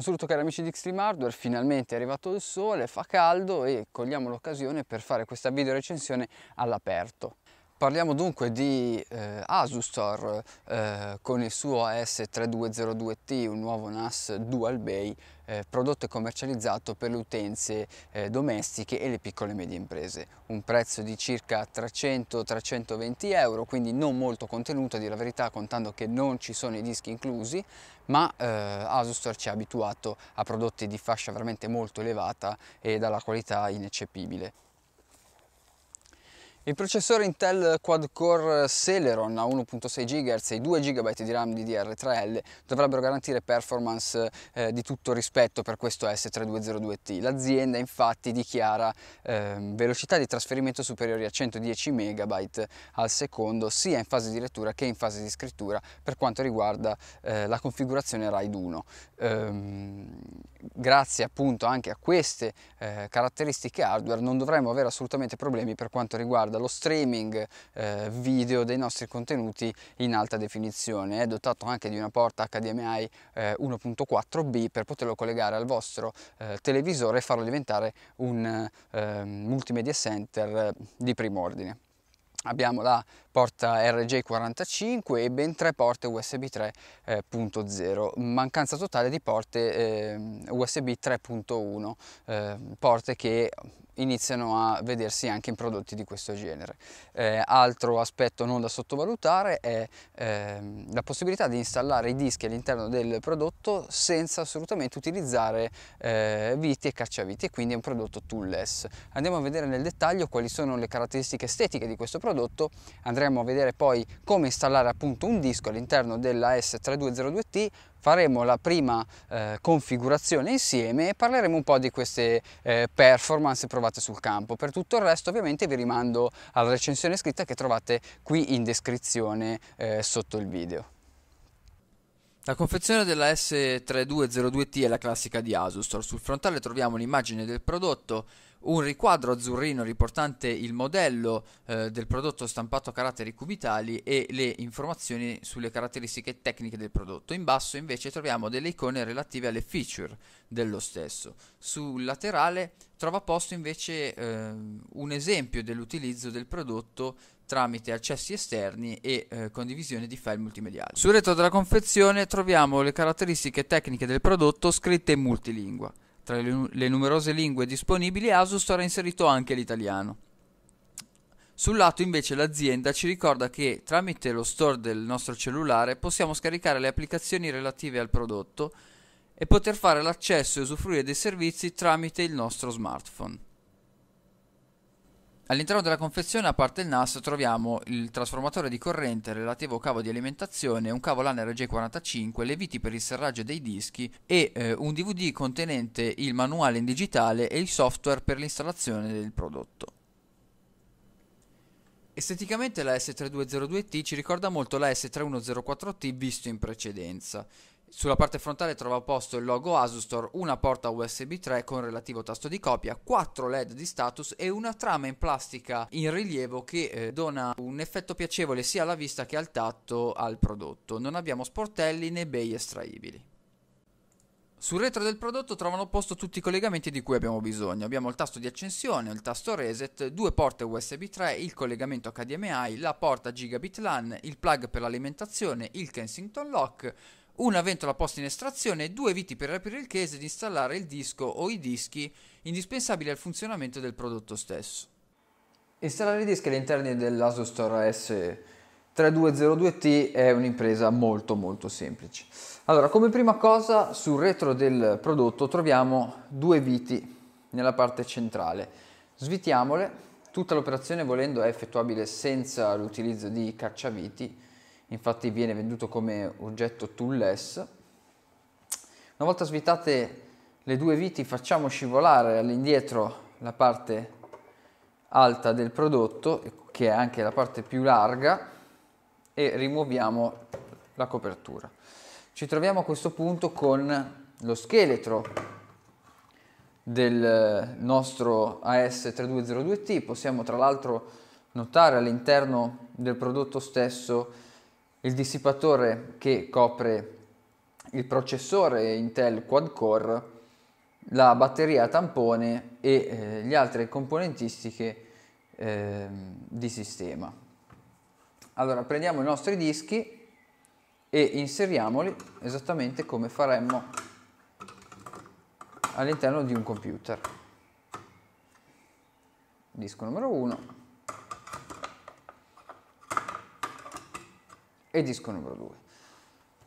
Un saluto cari amici di Extreme Hardware, finalmente è arrivato il sole, fa caldo e cogliamo l'occasione per fare questa video recensione all'aperto. Parliamo dunque di eh, Asustor eh, con il suo AS3202T, un nuovo NAS Dual Bay eh, prodotto e commercializzato per le utenze eh, domestiche e le piccole e medie imprese. Un prezzo di circa 300-320 euro, quindi non molto contenuto a dire la verità contando che non ci sono i dischi inclusi, ma eh, Asustor ci ha abituato a prodotti di fascia veramente molto elevata e dalla qualità ineccepibile. Il processore Intel quad-core Celeron a 1.6 GHz e 2 GB di RAM DDR3L dovrebbero garantire performance eh, di tutto rispetto per questo S3202T. L'azienda infatti dichiara eh, velocità di trasferimento superiori a 110 MB al secondo sia in fase di lettura che in fase di scrittura per quanto riguarda eh, la configurazione RAID 1. Ehm, grazie appunto anche a queste eh, caratteristiche hardware non dovremmo avere assolutamente problemi per quanto riguarda riguarda lo streaming eh, video dei nostri contenuti in alta definizione. È dotato anche di una porta HDMI eh, 1.4b per poterlo collegare al vostro eh, televisore e farlo diventare un eh, multimedia center eh, di primo ordine. Abbiamo la porta RJ45 e ben tre porte USB 3.0, mancanza totale di porte ehm, USB 3.1, eh, porte che iniziano a vedersi anche in prodotti di questo genere. Eh, altro aspetto non da sottovalutare è ehm, la possibilità di installare i dischi all'interno del prodotto senza assolutamente utilizzare eh, viti e cacciaviti e quindi è un prodotto toolless. Andiamo a vedere nel dettaglio quali sono le caratteristiche estetiche di questo prodotto, andremo a vedere poi come installare appunto un disco all'interno della S3202T faremo la prima eh, configurazione insieme e parleremo un po' di queste eh, performance provate sul campo. Per tutto il resto ovviamente vi rimando alla recensione scritta che trovate qui in descrizione eh, sotto il video. La confezione della S3202T è la classica di Asustor. Sul frontale troviamo l'immagine del prodotto, un riquadro azzurrino riportante il modello eh, del prodotto stampato a caratteri cubitali e le informazioni sulle caratteristiche tecniche del prodotto. In basso invece troviamo delle icone relative alle feature dello stesso. Sul laterale trova posto invece eh, un esempio dell'utilizzo del prodotto tramite accessi esterni e eh, condivisione di file multimediali. Sul retro della confezione troviamo le caratteristiche tecniche del prodotto scritte in multilingua. Tra le, le numerose lingue disponibili Asus sarà inserito anche l'italiano. Sul lato invece l'azienda ci ricorda che tramite lo store del nostro cellulare possiamo scaricare le applicazioni relative al prodotto e poter fare l'accesso e usufruire dei servizi tramite il nostro smartphone. All'interno della confezione, a parte il NAS, troviamo il trasformatore di corrente, il relativo cavo di alimentazione, un cavo LAN RJ45, le viti per il serraggio dei dischi e eh, un DVD contenente il manuale in digitale e il software per l'installazione del prodotto. Esteticamente la S3202T ci ricorda molto la S3104T visto in precedenza. Sulla parte frontale trova posto il logo Asustor, una porta USB 3 con relativo tasto di copia, 4 LED di status e una trama in plastica in rilievo che eh, dona un effetto piacevole sia alla vista che al tatto al prodotto. Non abbiamo sportelli né bei estraibili. Sul retro del prodotto trovano posto tutti i collegamenti di cui abbiamo bisogno. Abbiamo il tasto di accensione, il tasto reset, due porte USB 3, il collegamento HDMI, la porta Gigabit LAN, il plug per l'alimentazione, il Kensington Lock, una ventola posta in estrazione e due viti per aprire il case ed installare il disco o i dischi indispensabili al funzionamento del prodotto stesso. Installare i dischi all'interno dell'ASUS Store S 3202T è un'impresa molto molto semplice. Allora, come prima cosa sul retro del prodotto troviamo due viti nella parte centrale. Svitiamole, tutta l'operazione volendo è effettuabile senza l'utilizzo di cacciaviti infatti viene venduto come oggetto toolless. Una volta svitate le due viti facciamo scivolare all'indietro la parte alta del prodotto, che è anche la parte più larga, e rimuoviamo la copertura. Ci troviamo a questo punto con lo scheletro del nostro AS3202T, possiamo tra l'altro notare all'interno del prodotto stesso il dissipatore che copre il processore Intel quad-core, la batteria tampone e eh, le altre componentistiche eh, di sistema. Allora prendiamo i nostri dischi e inseriamoli esattamente come faremmo all'interno di un computer. Disco numero 1 e disco numero 2.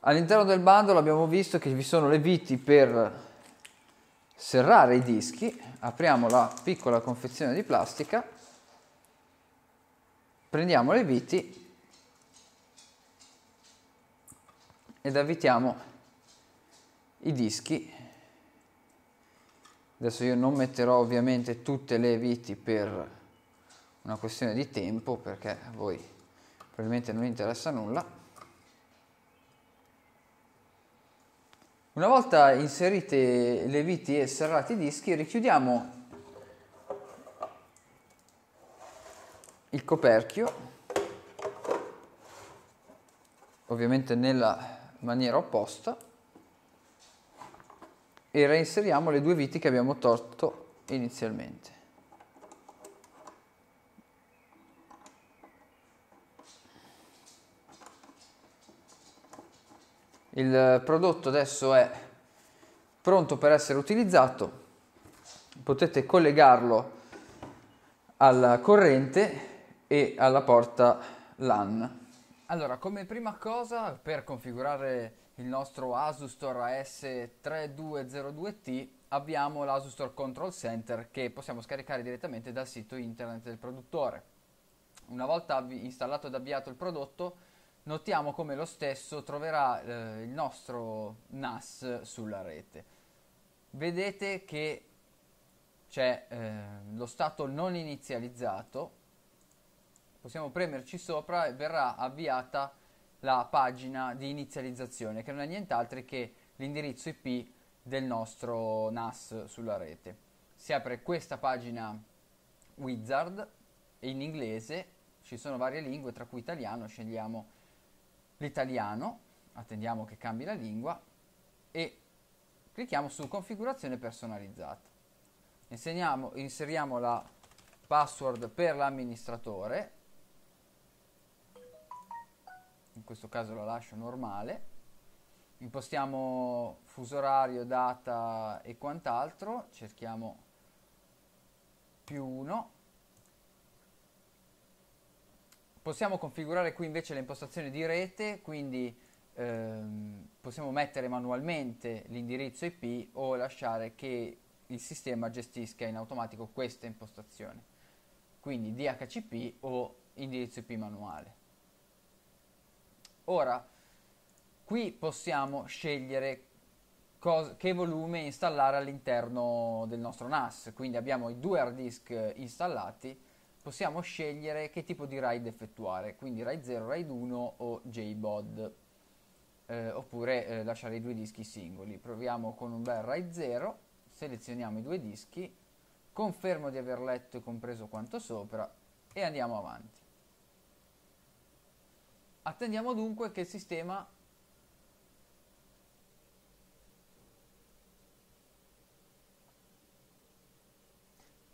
All'interno del bundle abbiamo visto che vi sono le viti per serrare i dischi, apriamo la piccola confezione di plastica, prendiamo le viti ed avvitiamo i dischi. Adesso io non metterò ovviamente tutte le viti per una questione di tempo perché voi probabilmente non interessa nulla. Una volta inserite le viti e serrati i dischi, richiudiamo il coperchio, ovviamente nella maniera opposta, e reinseriamo le due viti che abbiamo torto inizialmente. il prodotto adesso è pronto per essere utilizzato potete collegarlo alla corrente e alla porta LAN allora come prima cosa per configurare il nostro Asus Store AS3202T abbiamo l'Asus Store Control Center che possiamo scaricare direttamente dal sito internet del produttore una volta installato ed avviato il prodotto notiamo come lo stesso troverà eh, il nostro NAS sulla rete. Vedete che c'è eh, lo stato non inizializzato, possiamo premerci sopra e verrà avviata la pagina di inizializzazione che non è nient'altro che l'indirizzo IP del nostro NAS sulla rete. Si apre questa pagina wizard in inglese, ci sono varie lingue tra cui italiano, scegliamo l'italiano, attendiamo che cambi la lingua e clicchiamo su configurazione personalizzata. Insegniamo, inseriamo la password per l'amministratore, in questo caso la lascio normale, impostiamo fuso orario, data e quant'altro, cerchiamo più 1 Possiamo configurare qui invece le impostazioni di rete, quindi ehm, possiamo mettere manualmente l'indirizzo IP o lasciare che il sistema gestisca in automatico queste impostazioni, quindi DHCP o indirizzo IP manuale. Ora, qui possiamo scegliere che volume installare all'interno del nostro NAS, quindi abbiamo i due hard disk installati possiamo scegliere che tipo di raid effettuare, quindi raid 0, raid 1 o JBOD, eh, oppure eh, lasciare i due dischi singoli. Proviamo con un bel raid 0, selezioniamo i due dischi, confermo di aver letto e compreso quanto sopra e andiamo avanti. Attendiamo dunque che il sistema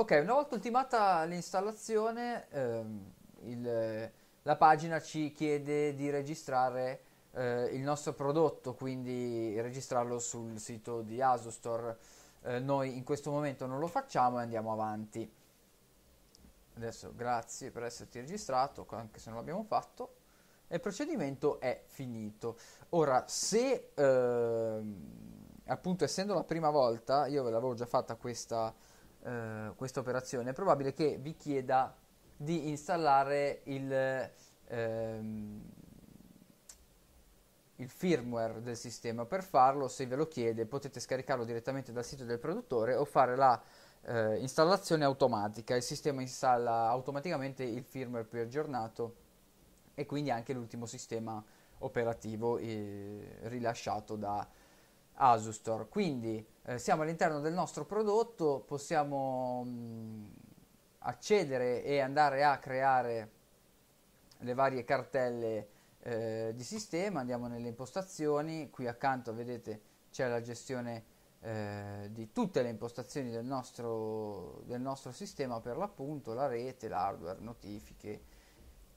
Ok, una volta ultimata l'installazione, ehm, la pagina ci chiede di registrare eh, il nostro prodotto, quindi registrarlo sul sito di Asostore. Eh, noi in questo momento non lo facciamo e andiamo avanti. Adesso grazie per esserti registrato, anche se non l'abbiamo fatto. E il procedimento è finito. Ora, se ehm, appunto essendo la prima volta, io ve l'avevo già fatta questa eh, questa operazione, è probabile che vi chieda di installare il, ehm, il firmware del sistema. Per farlo, se ve lo chiede, potete scaricarlo direttamente dal sito del produttore o fare la eh, installazione automatica. Il sistema installa automaticamente il firmware più aggiornato e quindi anche l'ultimo sistema operativo eh, rilasciato da Asustore. Quindi eh, siamo all'interno del nostro prodotto, possiamo mh, mm, accedere e andare a creare le varie cartelle eh, di sistema, andiamo nelle impostazioni, qui accanto vedete c'è la gestione eh, di tutte le impostazioni del nostro, del nostro sistema per l'appunto, la rete, l'hardware, notifiche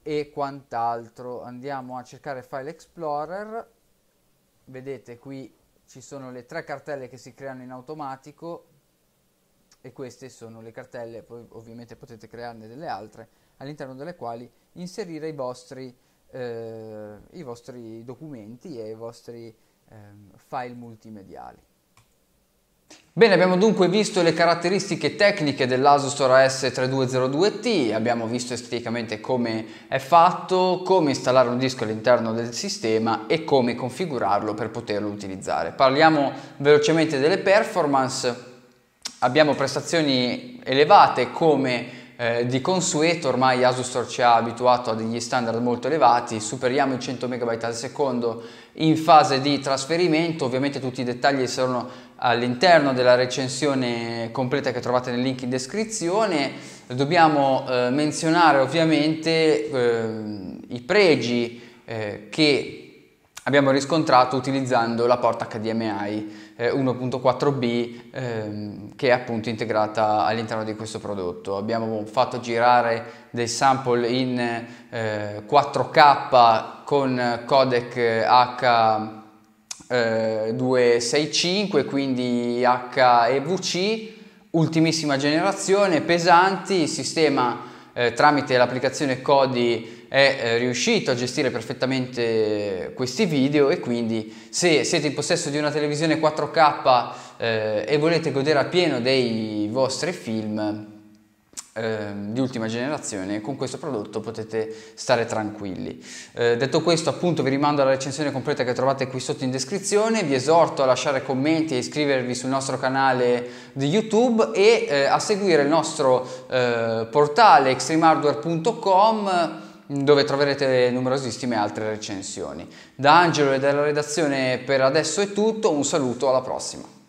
e quant'altro. Andiamo a cercare File Explorer, vedete qui ci sono le tre cartelle che si creano in automatico e queste sono le cartelle, poi ovviamente potete crearne delle altre, all'interno delle quali inserire i vostri, eh, i vostri documenti e i vostri eh, file multimediali. Bene, abbiamo dunque visto le caratteristiche tecniche dell'Asus Tora S3202T, abbiamo visto esteticamente come è fatto, come installare un disco all'interno del sistema e come configurarlo per poterlo utilizzare. Parliamo velocemente delle performance, abbiamo prestazioni elevate come eh, di consueto ormai Asus Store ci ha abituato a degli standard molto elevati, superiamo i 100 MB al secondo in fase di trasferimento, ovviamente tutti i dettagli saranno all'interno della recensione completa che trovate nel link in descrizione dobbiamo eh, menzionare ovviamente eh, i pregi eh, che abbiamo riscontrato utilizzando la porta HDMI 1.4b eh, ehm, che è appunto integrata all'interno di questo prodotto. Abbiamo fatto girare dei sample in 4K eh, con codec H 265, eh, quindi HEVC, ultimissima generazione, pesanti, il sistema eh, tramite l'applicazione Kodi è eh, riuscito a gestire perfettamente questi video e quindi se siete in possesso di una televisione 4K eh, e volete godere appieno dei vostri film Ehm, di ultima generazione con questo prodotto potete stare tranquilli eh, detto questo appunto vi rimando alla recensione completa che trovate qui sotto in descrizione vi esorto a lasciare commenti e iscrivervi sul nostro canale di youtube e eh, a seguire il nostro eh, portale extremehardware.com dove troverete numerosissime altre recensioni da Angelo e dalla redazione per adesso è tutto un saluto alla prossima